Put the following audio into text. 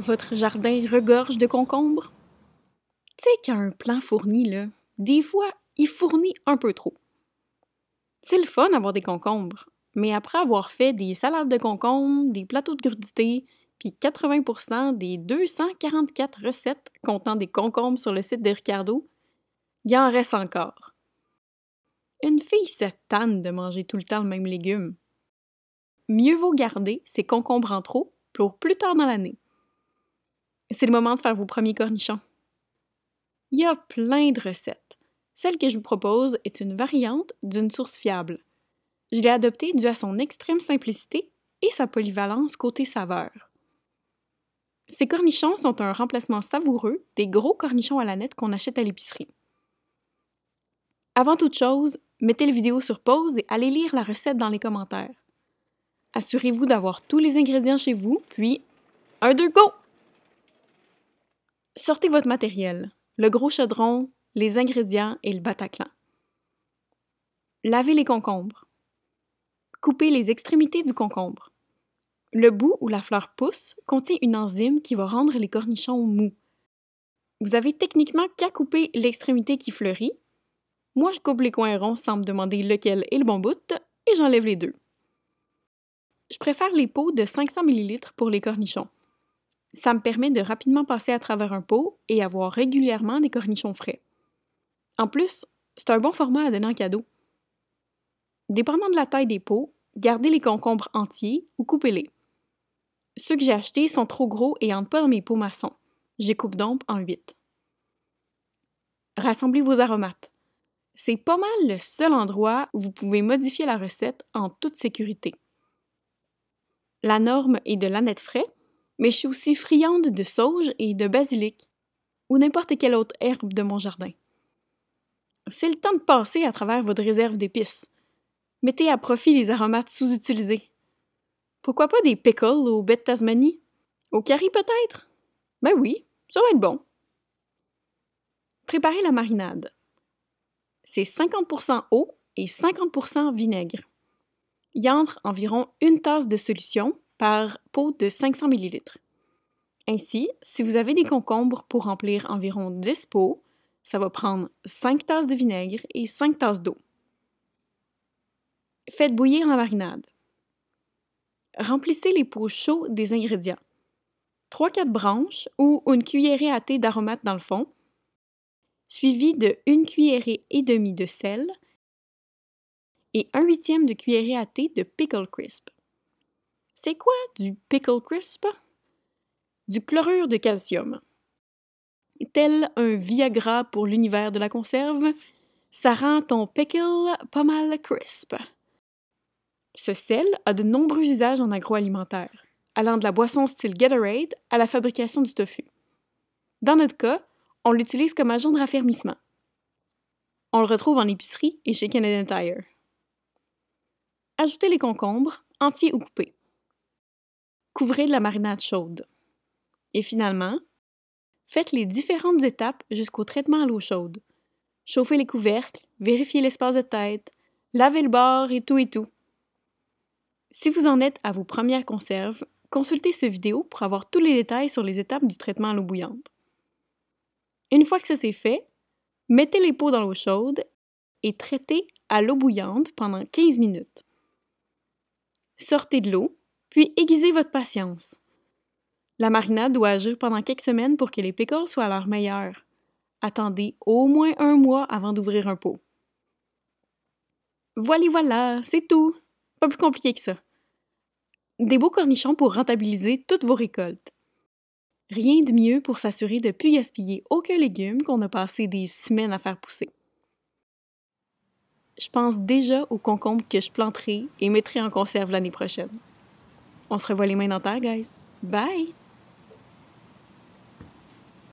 votre jardin regorge de concombres? Tu sais qu'un plan fourni, là, des fois, il fournit un peu trop. C'est le fun d'avoir des concombres, mais après avoir fait des salades de concombres, des plateaux de crudités, puis 80 des 244 recettes contenant des concombres sur le site de Ricardo, il en reste encore. Une fille se de manger tout le temps le même légume. Mieux vaut garder ces concombres en trop pour plus tard dans l'année. C'est le moment de faire vos premiers cornichons. Il y a plein de recettes. Celle que je vous propose est une variante d'une source fiable. Je l'ai adoptée dû à son extrême simplicité et sa polyvalence côté saveur. Ces cornichons sont un remplacement savoureux des gros cornichons à la nette qu'on achète à l'épicerie. Avant toute chose, mettez la vidéo sur pause et allez lire la recette dans les commentaires. Assurez-vous d'avoir tous les ingrédients chez vous, puis un, deux, go! Sortez votre matériel, le gros chaudron, les ingrédients et le Bataclan. Lavez les concombres. Coupez les extrémités du concombre. Le bout où la fleur pousse contient une enzyme qui va rendre les cornichons mous. Vous avez techniquement qu'à couper l'extrémité qui fleurit. Moi, je coupe les coins ronds sans me demander lequel est le bon bout et j'enlève les deux. Je préfère les pots de 500 ml pour les cornichons. Ça me permet de rapidement passer à travers un pot et avoir régulièrement des cornichons frais. En plus, c'est un bon format à donner en cadeau. Dépendant de la taille des pots, gardez les concombres entiers ou coupez-les. Ceux que j'ai achetés sont trop gros et entrent pas dans mes pots maçons. J'ai coupe donc en 8. Rassemblez vos aromates. C'est pas mal le seul endroit où vous pouvez modifier la recette en toute sécurité. La norme est de l'aneth frais, mais je suis aussi friande de sauge et de basilic, ou n'importe quelle autre herbe de mon jardin. C'est le temps de passer à travers votre réserve d'épices. Mettez à profit les aromates sous-utilisés. Pourquoi pas des pickles aux bêtes Tasmanie? Au curry peut-être? Mais ben oui, ça va être bon. Préparez la marinade. C'est 50% eau et 50% vinaigre. Y entre environ une tasse de solution par pot de 500 ml. Ainsi, si vous avez des concombres pour remplir environ 10 pots, ça va prendre 5 tasses de vinaigre et 5 tasses d'eau. Faites bouillir la marinade. Remplissez les pots chauds des ingrédients. 3-4 branches ou une cuillerée à thé d'aromates dans le fond, suivie de 1 cuillerée et demie de sel et 1 huitième de cuillerée à thé de pickle crisp. C'est quoi du pickle crisp? Du chlorure de calcium. Tel un Viagra pour l'univers de la conserve, ça rend ton pickle pas mal crisp. Ce sel a de nombreux usages en agroalimentaire, allant de la boisson style Gatorade à la fabrication du tofu. Dans notre cas, on l'utilise comme agent de raffermissement. On le retrouve en épicerie et chez Canadian Tire. Ajoutez les concombres, entiers ou coupés couvrez de la marinade chaude. Et finalement, faites les différentes étapes jusqu'au traitement à l'eau chaude. Chauffez les couvercles, vérifiez l'espace de tête, lavez le bord et tout et tout. Si vous en êtes à vos premières conserves, consultez cette vidéo pour avoir tous les détails sur les étapes du traitement à l'eau bouillante. Une fois que ça c'est fait, mettez les pots dans l'eau chaude et traitez à l'eau bouillante pendant 15 minutes. Sortez de l'eau puis aiguisez votre patience. La marinade doit agir pendant quelques semaines pour que les pickles soient à leur meilleur. Attendez au moins un mois avant d'ouvrir un pot. Voilà, voilà, c'est tout. Pas plus compliqué que ça. Des beaux cornichons pour rentabiliser toutes vos récoltes. Rien de mieux pour s'assurer de ne plus gaspiller aucun légume qu'on a passé des semaines à faire pousser. Je pense déjà aux concombres que je planterai et mettrai en conserve l'année prochaine. On se revoit les mains dans terre, guys. Bye!